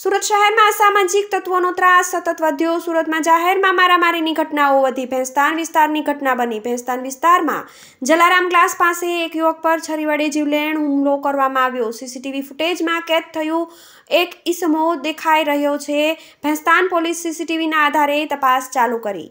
સુરત શહેરમાં અસામાજિક તત્વોનો ત્રાસ સતત વધ્યો સુરતમાં જાહેરમાં મારામારીની ઘટનાઓ વધી ભેંસ્તાન વિસ્તારની ઘટના બની ભેંસ્તાન વિસ્તારમાં જલારામ ગ્લાસ પાસે એક યુવક પર છરી વડે જીવલેણ હુમલો કરવામાં આવ્યો સીસીટીવી ફૂટેજમાં કેદ થયું એક ઈસમો દેખાઈ રહ્યો છે ભેંસ્તાન પોલીસ સીસીટીવીના આધારે તપાસ ચાલુ કરી